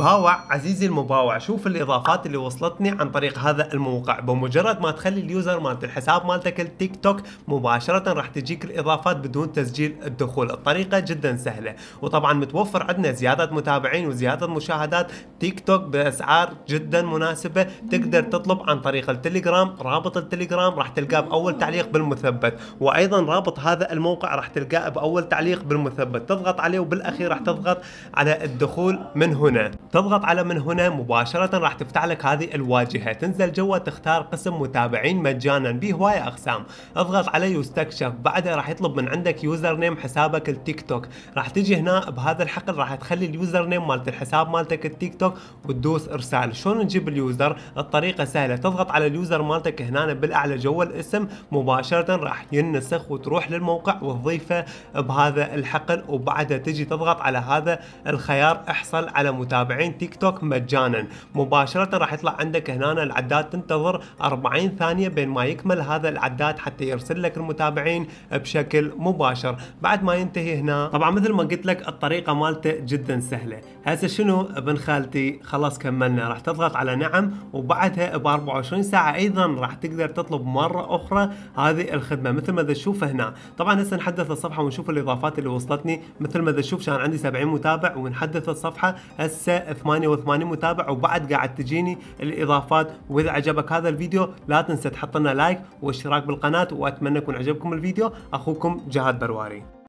باوع عزيزي المباوع شوف الاضافات اللي وصلتني عن طريق هذا الموقع بمجرد ما تخلي اليوزر مالت الحساب مالتك التيك توك مباشره راح تجيك الاضافات بدون تسجيل الدخول الطريقه جدا سهله وطبعا متوفر عندنا زياده متابعين وزياده مشاهدات تيك توك باسعار جدا مناسبه تقدر تطلب عن طريق التليجرام رابط التليجرام راح تلقاه باول تعليق بالمثبت وايضا رابط هذا الموقع راح تلقاه باول تعليق بالمثبت تضغط عليه وبالاخير راح تضغط على الدخول من هنا تضغط على من هنا مباشرة راح تفتح لك هذه الواجهة تنزل جوا تختار قسم متابعين مجانا بهواية اقسام اضغط عليه يستكشف بعدها راح يطلب من عندك يوزر نيم حسابك التيك توك راح تجي هنا بهذا الحقل راح تخلي اليوزر نيم مالت الحساب مالتك التيك توك وتدوس ارسال شلون نجيب اليوزر الطريقة سهلة تضغط على اليوزر مالتك هنا بالاعلى جوا الاسم مباشرة راح ينسخ وتروح للموقع وتضيفه بهذا الحقل وبعدها تجي تضغط على هذا الخيار احصل على متابعين متابعين تيك توك مجانا مباشرة راح يطلع عندك هنا العداد تنتظر 40 ثانية بين ما يكمل هذا العداد حتى يرسل لك المتابعين بشكل مباشر بعد ما ينتهي هنا طبعا مثل ما قلت لك الطريقة مالته جدا سهلة هسه شنو ابن خالتي خلاص كملنا راح تضغط على نعم وبعدها ب 24 ساعة ايضا راح تقدر تطلب مرة اخرى هذه الخدمة مثل ما تشوف هنا طبعا هسه نحدث الصفحة ونشوف الاضافات اللي وصلتني مثل ما تشوف كان عندي 70 متابع ونحدث الصفحة هسه 88 متابع وبعد قاعد تجيني الاضافات واذا عجبك هذا الفيديو لا تنسى تحط لنا لايك واشتراك بالقناه واتمنى يكون عجبكم الفيديو اخوكم جهاد برواري